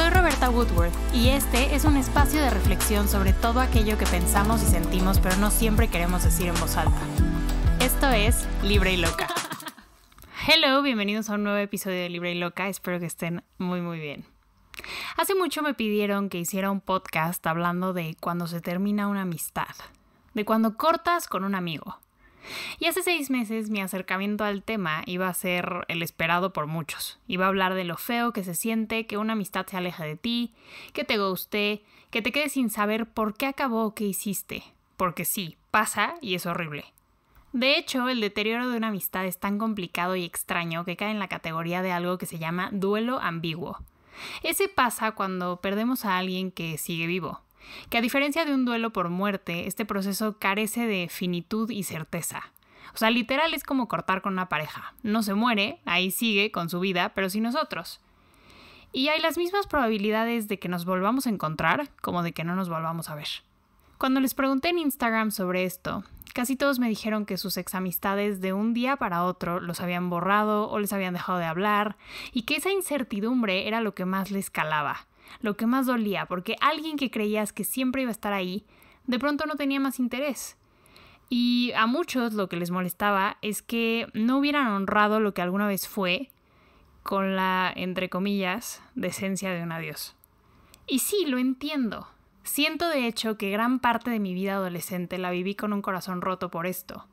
Soy Roberta Woodworth y este es un espacio de reflexión sobre todo aquello que pensamos y sentimos pero no siempre queremos decir en voz alta. Esto es Libre y Loca. Hello, bienvenidos a un nuevo episodio de Libre y Loca, espero que estén muy muy bien. Hace mucho me pidieron que hiciera un podcast hablando de cuando se termina una amistad, de cuando cortas con un amigo, y hace seis meses mi acercamiento al tema iba a ser el esperado por muchos. Iba a hablar de lo feo que se siente, que una amistad se aleja de ti, que te guste, que te quedes sin saber por qué acabó o qué hiciste. Porque sí, pasa y es horrible. De hecho, el deterioro de una amistad es tan complicado y extraño que cae en la categoría de algo que se llama duelo ambiguo. Ese pasa cuando perdemos a alguien que sigue vivo, que a diferencia de un duelo por muerte, este proceso carece de finitud y certeza. O sea, literal es como cortar con una pareja. No se muere, ahí sigue con su vida, pero sin nosotros. Y hay las mismas probabilidades de que nos volvamos a encontrar como de que no nos volvamos a ver. Cuando les pregunté en Instagram sobre esto, casi todos me dijeron que sus examistades de un día para otro los habían borrado o les habían dejado de hablar y que esa incertidumbre era lo que más les calaba lo que más dolía, porque alguien que creías que siempre iba a estar ahí, de pronto no tenía más interés. Y a muchos lo que les molestaba es que no hubieran honrado lo que alguna vez fue con la, entre comillas, decencia de un adiós. Y sí, lo entiendo. Siento de hecho que gran parte de mi vida adolescente la viví con un corazón roto por esto.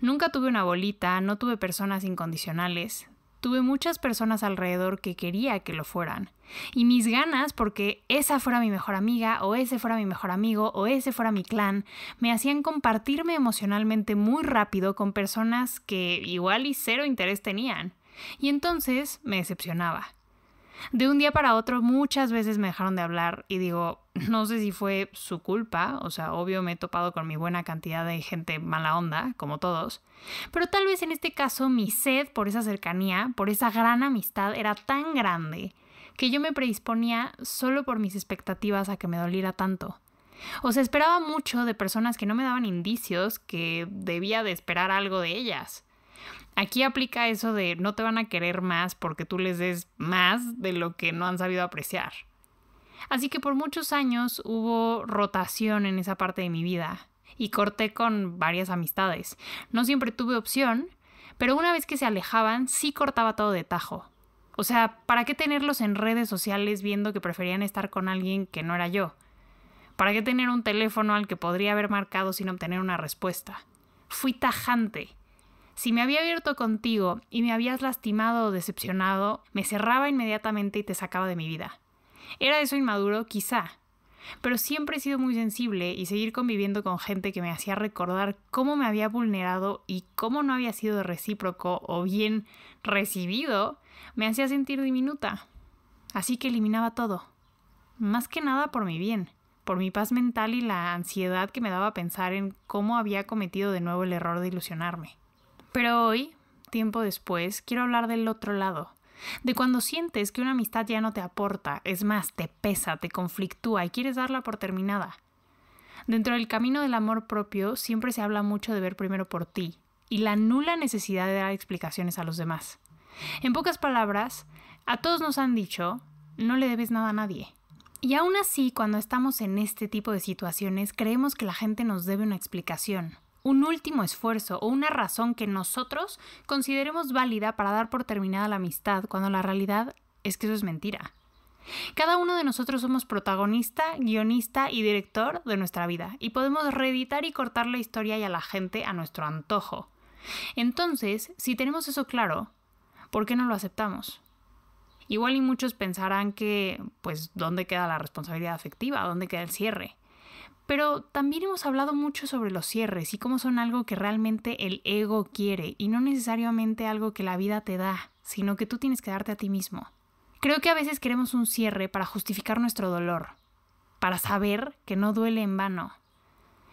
Nunca tuve una bolita, no tuve personas incondicionales, Tuve muchas personas alrededor que quería que lo fueran. Y mis ganas, porque esa fuera mi mejor amiga, o ese fuera mi mejor amigo, o ese fuera mi clan, me hacían compartirme emocionalmente muy rápido con personas que igual y cero interés tenían. Y entonces me decepcionaba. De un día para otro muchas veces me dejaron de hablar y digo, no sé si fue su culpa, o sea, obvio me he topado con mi buena cantidad de gente mala onda, como todos, pero tal vez en este caso mi sed por esa cercanía, por esa gran amistad era tan grande que yo me predisponía solo por mis expectativas a que me doliera tanto. O sea, esperaba mucho de personas que no me daban indicios que debía de esperar algo de ellas. Aquí aplica eso de no te van a querer más porque tú les des más de lo que no han sabido apreciar. Así que por muchos años hubo rotación en esa parte de mi vida y corté con varias amistades. No siempre tuve opción, pero una vez que se alejaban sí cortaba todo de tajo. O sea, ¿para qué tenerlos en redes sociales viendo que preferían estar con alguien que no era yo? ¿Para qué tener un teléfono al que podría haber marcado sin obtener una respuesta? Fui tajante si me había abierto contigo y me habías lastimado o decepcionado, me cerraba inmediatamente y te sacaba de mi vida. ¿Era eso inmaduro? Quizá. Pero siempre he sido muy sensible y seguir conviviendo con gente que me hacía recordar cómo me había vulnerado y cómo no había sido recíproco o bien recibido, me hacía sentir diminuta. Así que eliminaba todo. Más que nada por mi bien, por mi paz mental y la ansiedad que me daba pensar en cómo había cometido de nuevo el error de ilusionarme. Pero hoy, tiempo después, quiero hablar del otro lado, de cuando sientes que una amistad ya no te aporta, es más, te pesa, te conflictúa y quieres darla por terminada. Dentro del camino del amor propio siempre se habla mucho de ver primero por ti y la nula necesidad de dar explicaciones a los demás. En pocas palabras, a todos nos han dicho, no le debes nada a nadie. Y aún así, cuando estamos en este tipo de situaciones, creemos que la gente nos debe una explicación un último esfuerzo o una razón que nosotros consideremos válida para dar por terminada la amistad, cuando la realidad es que eso es mentira. Cada uno de nosotros somos protagonista, guionista y director de nuestra vida y podemos reeditar y cortar la historia y a la gente a nuestro antojo. Entonces, si tenemos eso claro, ¿por qué no lo aceptamos? Igual y muchos pensarán que, pues, ¿dónde queda la responsabilidad afectiva? ¿Dónde queda el cierre? Pero también hemos hablado mucho sobre los cierres y cómo son algo que realmente el ego quiere y no necesariamente algo que la vida te da, sino que tú tienes que darte a ti mismo. Creo que a veces queremos un cierre para justificar nuestro dolor, para saber que no duele en vano.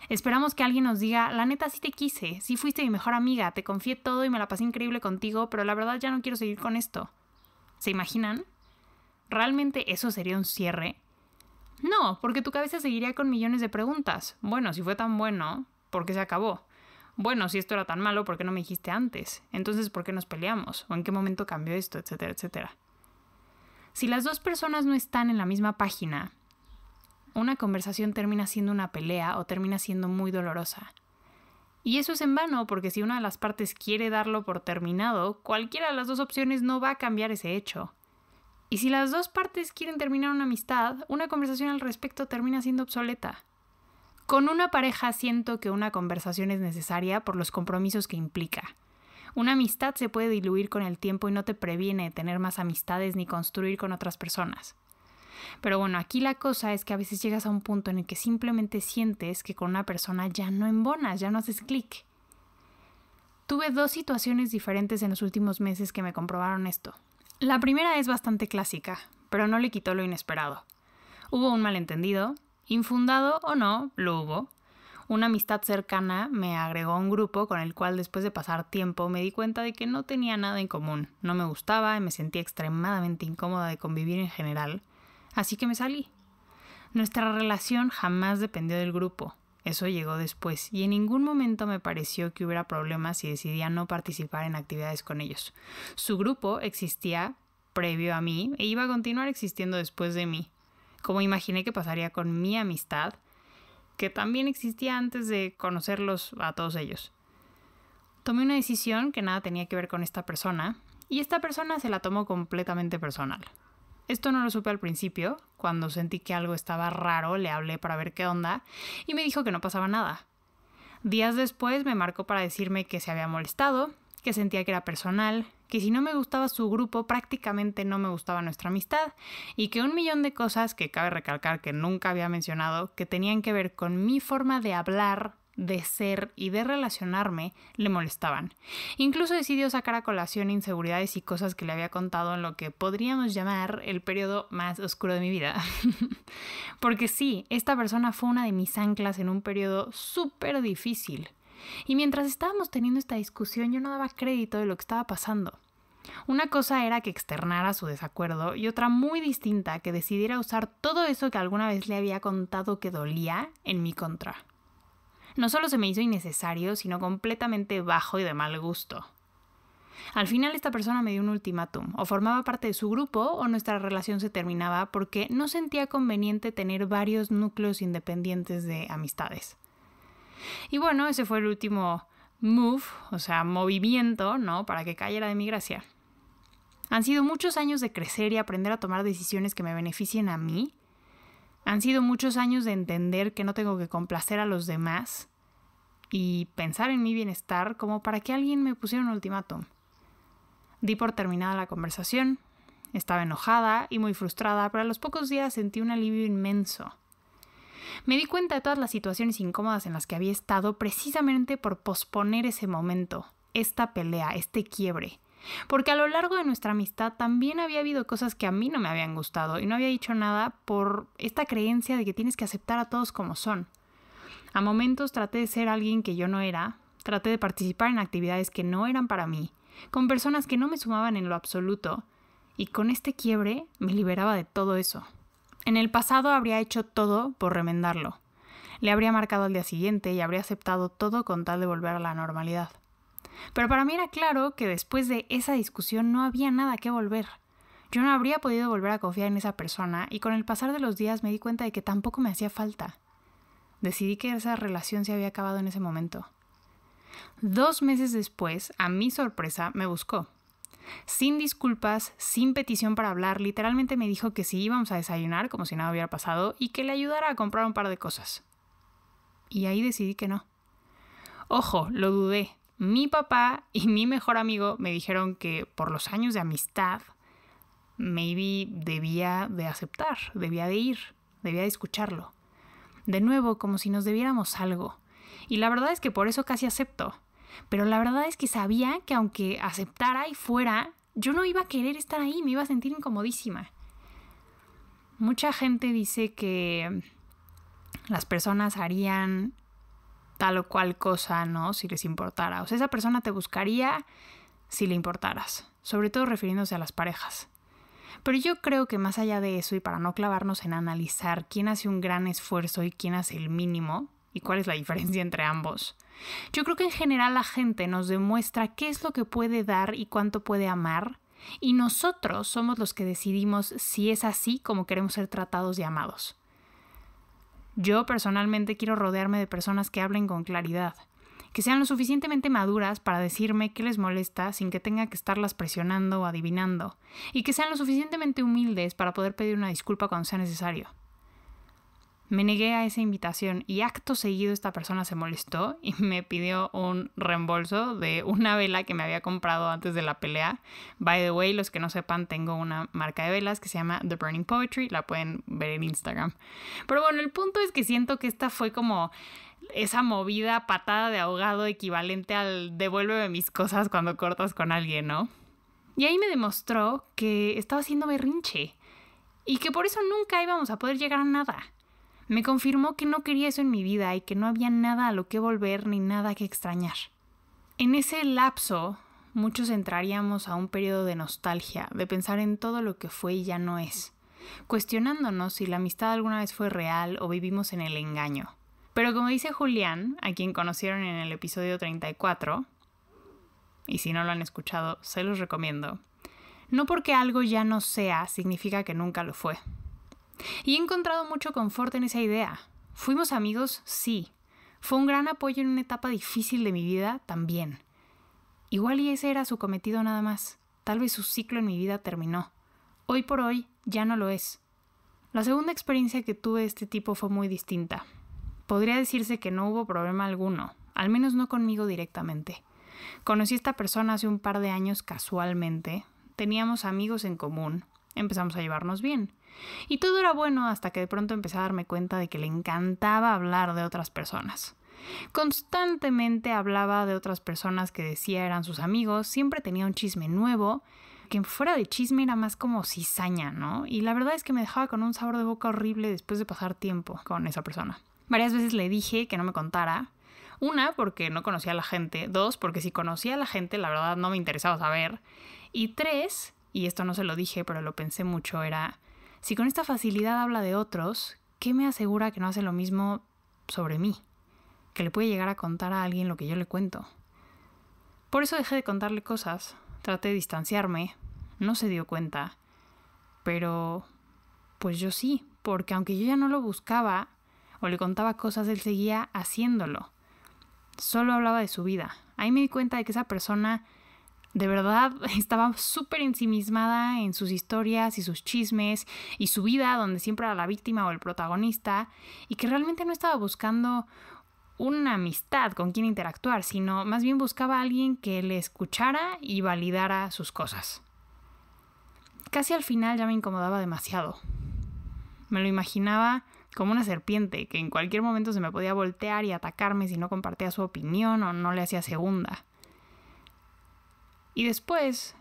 Esperamos que alguien nos diga, la neta sí te quise, sí fuiste mi mejor amiga, te confié todo y me la pasé increíble contigo, pero la verdad ya no quiero seguir con esto. ¿Se imaginan? ¿Realmente eso sería un cierre? No, porque tu cabeza seguiría con millones de preguntas. Bueno, si fue tan bueno, ¿por qué se acabó? Bueno, si esto era tan malo, ¿por qué no me dijiste antes? Entonces, ¿por qué nos peleamos? ¿O en qué momento cambió esto? Etcétera, etcétera. Si las dos personas no están en la misma página, una conversación termina siendo una pelea o termina siendo muy dolorosa. Y eso es en vano porque si una de las partes quiere darlo por terminado, cualquiera de las dos opciones no va a cambiar ese hecho. Y si las dos partes quieren terminar una amistad, una conversación al respecto termina siendo obsoleta. Con una pareja siento que una conversación es necesaria por los compromisos que implica. Una amistad se puede diluir con el tiempo y no te previene tener más amistades ni construir con otras personas. Pero bueno, aquí la cosa es que a veces llegas a un punto en el que simplemente sientes que con una persona ya no embonas, ya no haces clic. Tuve dos situaciones diferentes en los últimos meses que me comprobaron esto. La primera es bastante clásica, pero no le quitó lo inesperado. Hubo un malentendido, infundado o no, lo hubo. Una amistad cercana me agregó a un grupo con el cual después de pasar tiempo me di cuenta de que no tenía nada en común, no me gustaba y me sentía extremadamente incómoda de convivir en general, así que me salí. Nuestra relación jamás dependió del grupo, eso llegó después y en ningún momento me pareció que hubiera problemas si decidía no participar en actividades con ellos. Su grupo existía previo a mí e iba a continuar existiendo después de mí. Como imaginé que pasaría con mi amistad, que también existía antes de conocerlos a todos ellos. Tomé una decisión que nada tenía que ver con esta persona y esta persona se la tomó completamente personal. Esto no lo supe al principio. Cuando sentí que algo estaba raro, le hablé para ver qué onda y me dijo que no pasaba nada. Días después me marcó para decirme que se había molestado, que sentía que era personal, que si no me gustaba su grupo prácticamente no me gustaba nuestra amistad y que un millón de cosas que cabe recalcar que nunca había mencionado que tenían que ver con mi forma de hablar, de ser y de relacionarme le molestaban. Incluso decidió sacar a colación inseguridades y cosas que le había contado en lo que podríamos llamar el periodo más oscuro de mi vida. Porque sí, esta persona fue una de mis anclas en un periodo súper difícil. Y mientras estábamos teniendo esta discusión yo no daba crédito de lo que estaba pasando. Una cosa era que externara su desacuerdo y otra muy distinta que decidiera usar todo eso que alguna vez le había contado que dolía en mi contra no solo se me hizo innecesario, sino completamente bajo y de mal gusto. Al final esta persona me dio un ultimátum, o formaba parte de su grupo o nuestra relación se terminaba porque no sentía conveniente tener varios núcleos independientes de amistades. Y bueno, ese fue el último move, o sea, movimiento, ¿no? Para que cayera de mi gracia. Han sido muchos años de crecer y aprender a tomar decisiones que me beneficien a mí han sido muchos años de entender que no tengo que complacer a los demás y pensar en mi bienestar como para que alguien me pusiera un ultimátum. Di por terminada la conversación, estaba enojada y muy frustrada, pero a los pocos días sentí un alivio inmenso. Me di cuenta de todas las situaciones incómodas en las que había estado precisamente por posponer ese momento, esta pelea, este quiebre. Porque a lo largo de nuestra amistad también había habido cosas que a mí no me habían gustado y no había dicho nada por esta creencia de que tienes que aceptar a todos como son. A momentos traté de ser alguien que yo no era, traté de participar en actividades que no eran para mí, con personas que no me sumaban en lo absoluto, y con este quiebre me liberaba de todo eso. En el pasado habría hecho todo por remendarlo. Le habría marcado al día siguiente y habría aceptado todo con tal de volver a la normalidad. Pero para mí era claro que después de esa discusión no había nada que volver. Yo no habría podido volver a confiar en esa persona y con el pasar de los días me di cuenta de que tampoco me hacía falta. Decidí que esa relación se había acabado en ese momento. Dos meses después, a mi sorpresa, me buscó. Sin disculpas, sin petición para hablar, literalmente me dijo que sí íbamos a desayunar como si nada hubiera pasado y que le ayudara a comprar un par de cosas. Y ahí decidí que no. Ojo, lo dudé, mi papá y mi mejor amigo me dijeron que por los años de amistad, maybe debía de aceptar, debía de ir, debía de escucharlo. De nuevo, como si nos debiéramos algo. Y la verdad es que por eso casi acepto. Pero la verdad es que sabía que aunque aceptara y fuera, yo no iba a querer estar ahí, me iba a sentir incomodísima. Mucha gente dice que las personas harían tal o cual cosa, ¿no? Si les importara. O sea, esa persona te buscaría si le importaras, sobre todo refiriéndose a las parejas. Pero yo creo que más allá de eso y para no clavarnos en analizar quién hace un gran esfuerzo y quién hace el mínimo, y cuál es la diferencia entre ambos. Yo creo que en general la gente nos demuestra qué es lo que puede dar y cuánto puede amar, y nosotros somos los que decidimos si es así como queremos ser tratados y amados. Yo personalmente quiero rodearme de personas que hablen con claridad, que sean lo suficientemente maduras para decirme qué les molesta sin que tenga que estarlas presionando o adivinando, y que sean lo suficientemente humildes para poder pedir una disculpa cuando sea necesario. Me negué a esa invitación y acto seguido esta persona se molestó y me pidió un reembolso de una vela que me había comprado antes de la pelea. By the way, los que no sepan, tengo una marca de velas que se llama The Burning Poetry, la pueden ver en Instagram. Pero bueno, el punto es que siento que esta fue como esa movida patada de ahogado equivalente al devuélveme mis cosas cuando cortas con alguien, ¿no? Y ahí me demostró que estaba haciendo berrinche y que por eso nunca íbamos a poder llegar a nada. Me confirmó que no quería eso en mi vida y que no había nada a lo que volver ni nada que extrañar. En ese lapso, muchos entraríamos a un periodo de nostalgia, de pensar en todo lo que fue y ya no es, cuestionándonos si la amistad alguna vez fue real o vivimos en el engaño. Pero como dice Julián, a quien conocieron en el episodio 34, y si no lo han escuchado, se los recomiendo, no porque algo ya no sea significa que nunca lo fue. Y he encontrado mucho confort en esa idea. Fuimos amigos, sí. Fue un gran apoyo en una etapa difícil de mi vida también. Igual y ese era su cometido nada más. Tal vez su ciclo en mi vida terminó. Hoy por hoy ya no lo es. La segunda experiencia que tuve de este tipo fue muy distinta. Podría decirse que no hubo problema alguno, al menos no conmigo directamente. Conocí a esta persona hace un par de años casualmente, teníamos amigos en común, Empezamos a llevarnos bien. Y todo era bueno hasta que de pronto empecé a darme cuenta de que le encantaba hablar de otras personas. Constantemente hablaba de otras personas que decía eran sus amigos, siempre tenía un chisme nuevo, que fuera de chisme era más como cizaña, ¿no? Y la verdad es que me dejaba con un sabor de boca horrible después de pasar tiempo con esa persona. Varias veces le dije que no me contara. Una, porque no conocía a la gente. Dos, porque si conocía a la gente, la verdad no me interesaba saber. Y tres, y esto no se lo dije, pero lo pensé mucho, era, si con esta facilidad habla de otros, ¿qué me asegura que no hace lo mismo sobre mí? Que le puede llegar a contar a alguien lo que yo le cuento. Por eso dejé de contarle cosas, traté de distanciarme, no se dio cuenta, pero pues yo sí, porque aunque yo ya no lo buscaba o le contaba cosas, él seguía haciéndolo. Solo hablaba de su vida. Ahí me di cuenta de que esa persona de verdad, estaba súper ensimismada en sus historias y sus chismes y su vida, donde siempre era la víctima o el protagonista, y que realmente no estaba buscando una amistad con quien interactuar, sino más bien buscaba a alguien que le escuchara y validara sus cosas. Casi al final ya me incomodaba demasiado. Me lo imaginaba como una serpiente que en cualquier momento se me podía voltear y atacarme si no compartía su opinión o no le hacía segunda. Y después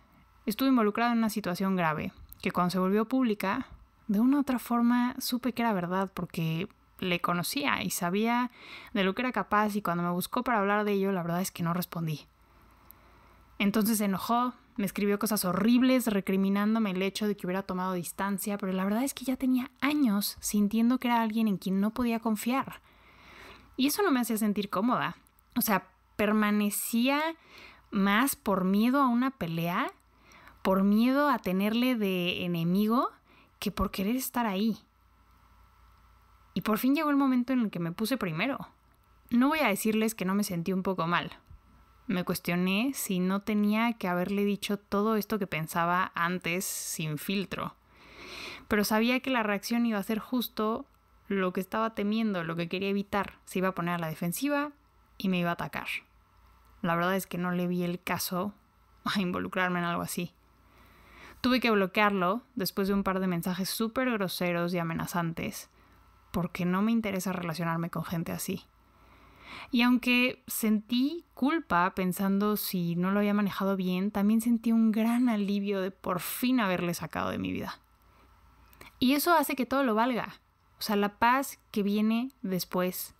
estuve involucrada en una situación grave, que cuando se volvió pública, de una u otra forma supe que era verdad porque le conocía y sabía de lo que era capaz y cuando me buscó para hablar de ello, la verdad es que no respondí. Entonces se enojó, me escribió cosas horribles recriminándome el hecho de que hubiera tomado distancia, pero la verdad es que ya tenía años sintiendo que era alguien en quien no podía confiar. Y eso no me hacía sentir cómoda. O sea, permanecía más por miedo a una pelea, por miedo a tenerle de enemigo, que por querer estar ahí. Y por fin llegó el momento en el que me puse primero. No voy a decirles que no me sentí un poco mal. Me cuestioné si no tenía que haberle dicho todo esto que pensaba antes sin filtro. Pero sabía que la reacción iba a ser justo lo que estaba temiendo, lo que quería evitar. Se iba a poner a la defensiva y me iba a atacar. La verdad es que no le vi el caso a involucrarme en algo así. Tuve que bloquearlo después de un par de mensajes súper groseros y amenazantes, porque no me interesa relacionarme con gente así. Y aunque sentí culpa pensando si no lo había manejado bien, también sentí un gran alivio de por fin haberle sacado de mi vida. Y eso hace que todo lo valga. O sea, la paz que viene después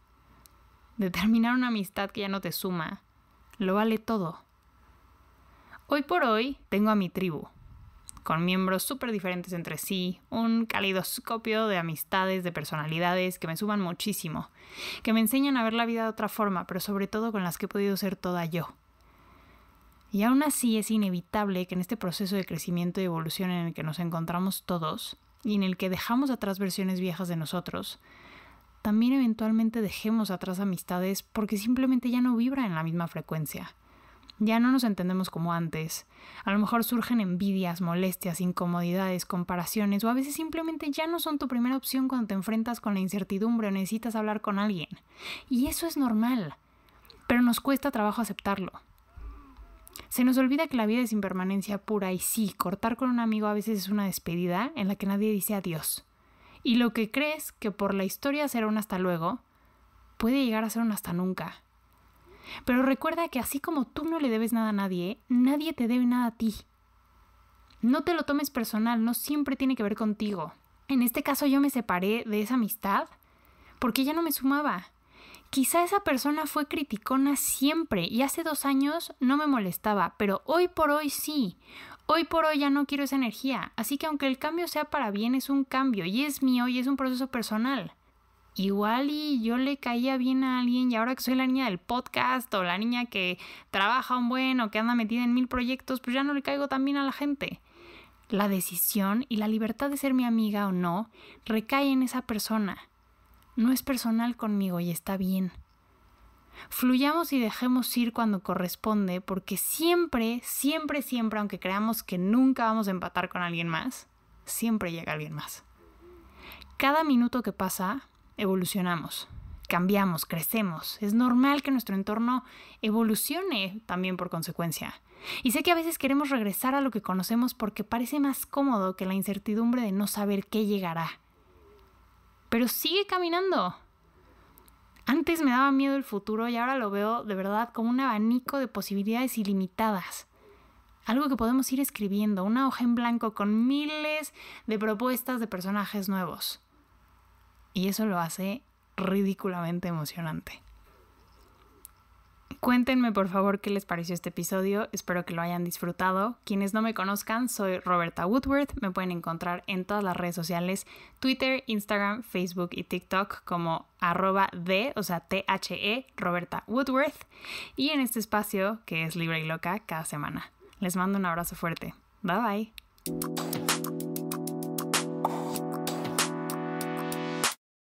de terminar una amistad que ya no te suma, lo vale todo. Hoy por hoy tengo a mi tribu, con miembros súper diferentes entre sí, un calidoscopio de amistades, de personalidades que me suman muchísimo, que me enseñan a ver la vida de otra forma, pero sobre todo con las que he podido ser toda yo. Y aún así es inevitable que en este proceso de crecimiento y evolución en el que nos encontramos todos, y en el que dejamos atrás versiones viejas de nosotros, también eventualmente dejemos atrás amistades porque simplemente ya no vibra en la misma frecuencia. Ya no nos entendemos como antes. A lo mejor surgen envidias, molestias, incomodidades, comparaciones o a veces simplemente ya no son tu primera opción cuando te enfrentas con la incertidumbre o necesitas hablar con alguien. Y eso es normal. Pero nos cuesta trabajo aceptarlo. Se nos olvida que la vida es impermanencia pura y sí, cortar con un amigo a veces es una despedida en la que nadie dice adiós. Y lo que crees que por la historia será un hasta luego, puede llegar a ser un hasta nunca. Pero recuerda que así como tú no le debes nada a nadie, ¿eh? nadie te debe nada a ti. No te lo tomes personal, no siempre tiene que ver contigo. En este caso yo me separé de esa amistad porque ya no me sumaba. Quizá esa persona fue criticona siempre y hace dos años no me molestaba, pero hoy por hoy sí. Hoy por hoy ya no quiero esa energía, así que aunque el cambio sea para bien, es un cambio y es mío y es un proceso personal. Igual y yo le caía bien a alguien y ahora que soy la niña del podcast o la niña que trabaja un buen o que anda metida en mil proyectos, pues ya no le caigo tan bien a la gente. La decisión y la libertad de ser mi amiga o no recae en esa persona. No es personal conmigo y está bien. Fluyamos y dejemos ir cuando corresponde, porque siempre, siempre, siempre, aunque creamos que nunca vamos a empatar con alguien más, siempre llega alguien más. Cada minuto que pasa, evolucionamos, cambiamos, crecemos. Es normal que nuestro entorno evolucione también por consecuencia. Y sé que a veces queremos regresar a lo que conocemos porque parece más cómodo que la incertidumbre de no saber qué llegará pero sigue caminando. Antes me daba miedo el futuro y ahora lo veo de verdad como un abanico de posibilidades ilimitadas. Algo que podemos ir escribiendo, una hoja en blanco con miles de propuestas de personajes nuevos. Y eso lo hace ridículamente emocionante. Cuéntenme por favor qué les pareció este episodio, espero que lo hayan disfrutado. Quienes no me conozcan, soy Roberta Woodworth, me pueden encontrar en todas las redes sociales, Twitter, Instagram, Facebook y TikTok como arroba de, o sea, T-H-E, Roberta Woodworth, y en este espacio que es libre y loca cada semana. Les mando un abrazo fuerte. Bye bye.